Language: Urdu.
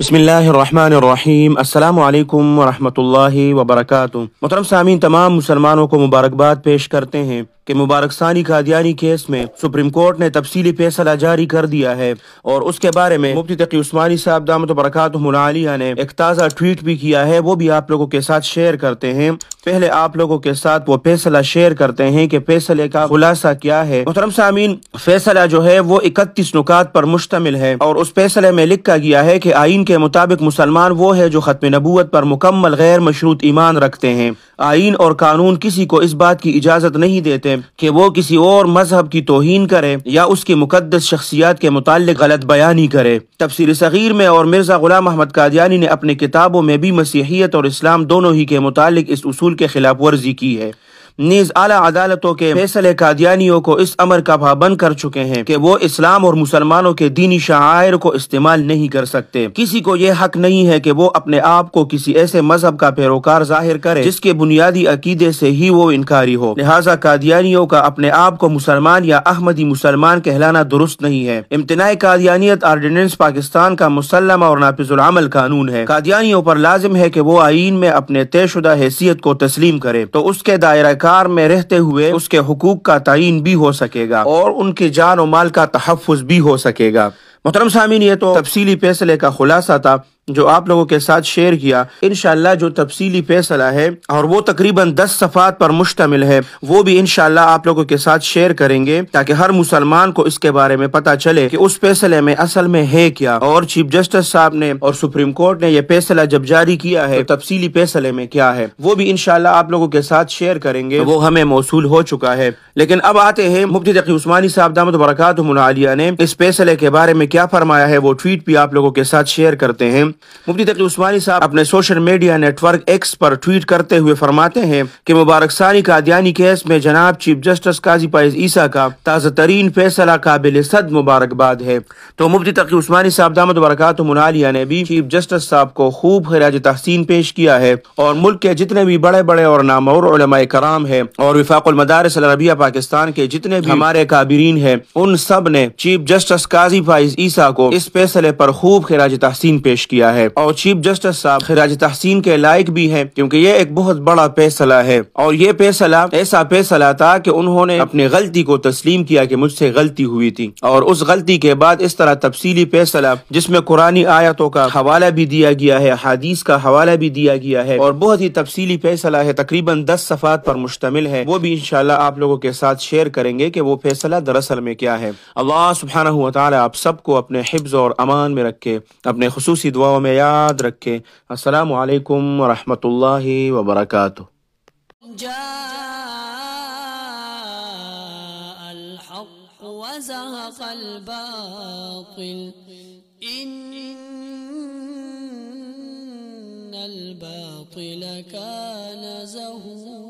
بسم اللہ الرحمن الرحیم السلام علیکم ورحمت اللہ وبرکاتہ محترم سامین تمام مسلمانوں کو مبارکباد پیش کرتے ہیں کہ مبارک ثانی قادیانی کیس میں سپریم کورٹ نے تفصیلی فیصلہ جاری کر دیا ہے اور اس کے بارے میں مفتی تقی عثمانی صاحب برکات و ملالیہ نے ایک تازہ ٹویٹ بھی کیا ہے وہ بھی آپ لوگوں کے ساتھ شیئر کرتے ہیں پہلے آپ لوگوں کے ساتھ وہ فیصلہ شیئر کرتے ہیں کہ فیصلے کا خلاصہ کیا ہے محترم سامین فیصلہ جو ہے وہ اکتیس نکات پر مشتمل ہے اور اس فیصلے میں لکھا گیا ہے کہ آئین کے مطابق مسلمان وہ ہے جو ختم نبوت پر مکمل غیر مشروط ایمان رکھتے ہیں آئین اور قانون کسی کو اس بات کی اجازت نہیں دیتے کہ وہ کسی اور مذہب کی توہین کرے یا اس کی مقدس شخصیات کے متعلق غلط بیانی کرے تفسیر صغیر میں اور مرزا غلام محمد قادیانی نے اپنی کتابوں میں بھی مسیحیت اور اسلام دونوں ہی کے متعلق اس اصول کے خلاف ورزی کی ہے نیز اعلیٰ عدالتوں کے فیصلے قادیانیوں کو اس عمر کا پابند کر چکے ہیں کہ وہ اسلام اور مسلمانوں کے دینی شعائر کو استعمال نہیں کر سکتے کسی کو یہ حق نہیں ہے کہ وہ اپنے آپ کو کسی ایسے مذہب کا پیروکار ظاہر کرے جس کے بنیادی عقیدے سے ہی وہ انکاری ہو لہٰذا قادیانیوں کا اپنے آپ کو مسلمان یا احمدی مسلمان کہلانا درست نہیں ہے امتناع قادیانیت آرڈیننس پاکستان کا مسلم اور نافذ العمل قانون ہے قادیانیوں پر لازم ہے کہ وہ آئین میں اپنے طے شدہ حیثیت کو تسلیم کرے تو اس کے دائرہ سرکار میں رہتے ہوئے اس کے حقوق کا تعین بھی ہو سکے گا اور ان کے جان و مال کا تحفظ بھی ہو سکے گا محترم سامین یہ تو تفصیلی فیصلے کا خلاصہ تھا جو آپ لوگوں کے ساتھ شیئر کیا انشاءاللہ جو تفصیلی فیصلہ ہے اور وہ تقریباً دس صفات پر مشتمل ہے وہ بھی انشاءاللہ آپ لوگوں کے ساتھ شیئر کریں گے تاکہ ہر مسلمان کو اس کے بارے میں پتا چلے کہ اس فیصلے میں اصل میں ہے کیا اور چیف جسٹس صاحب نے اور سپریم کورٹ نے یہ فیصلہ جب جاری کیا ہے تفصیلی فیصلے میں کیا ہے وہ بھی انشاءاللہ آپ لوگوں کے ساتھ شیئر کریں گے وہ ہمیں موصول ہو چکا ہے لیکن اب آتے ہیں مفتی عثمانی صاحب دامت برکاتہ منالیہ نے اس فیصلے کے بارے میں کیا فرمایا ہے وہ ٹویٹ بھی آپ لوگوں کے ساتھ شیئر کرتے ہیں مفتی تقی عثمانی صاحب اپنے social media network X پر ٹویٹ کرتے ہوئے فرماتے ہیں کہ مبارک سانی کا کیس میں جناب چیف جسٹس قاضی پائز عیسیٰ کا تازہ ترین فیصلہ قابل صد مبارکباد ہے تو مفتی تقی عثمانی صاحب دامت متبرکات منالیہ نے بھی چیف جسٹس صاحب کو خوب خراج تحسین پیش کیا ہے اور ملک کے جتنے بھی بڑے بڑے اور نامور علماء کرام ہیں اور وفاق المدارس العربیہ پاکستان کے جتنے بھی ہمارے کابرین ہیں ان سب نے چیف جسٹس قاضی فائز عیسیٰ کو اس فیصلے پر خوب خراج تحسین پیش کیا ہے اور چیف جسٹس صاحب خراج تحسین کے لائق بھی ہیں کیونکہ یہ ایک بہت بڑا فیصلہ ہے اور یہ فیصلہ ایسا فیصلہ تھا کہ انہوں نے اپنے غلطی کو تسلیم کیا کہ مجھ سے غلطی ہوئی تھی اور اس غلطی کے بعد اس طرح تفصیلی فیصلہ جس میں قرآن آیتوں کا حوالہ بھی دیا گیا ہے حادیث کا حوالہ بھی دیا گیا ہے اور بہت ہی تفصیلی فیصلہ ہے تقریباً دس صفات پر مشتمل ہے وہ بھی انشاءاللہ آپ لوگوں کے ساتھ شیئر کریں گے کہ وہ فیصلہ دراصل میں کیا ہے اللہ سبحانہ تعالی آپ سب کو اپنے حفظ اور امان میں رکھے اپنے خصوصی دعاؤں में याद रखें असलकम جاء الحق وزهق الباطل إن الباطل كان زهوقا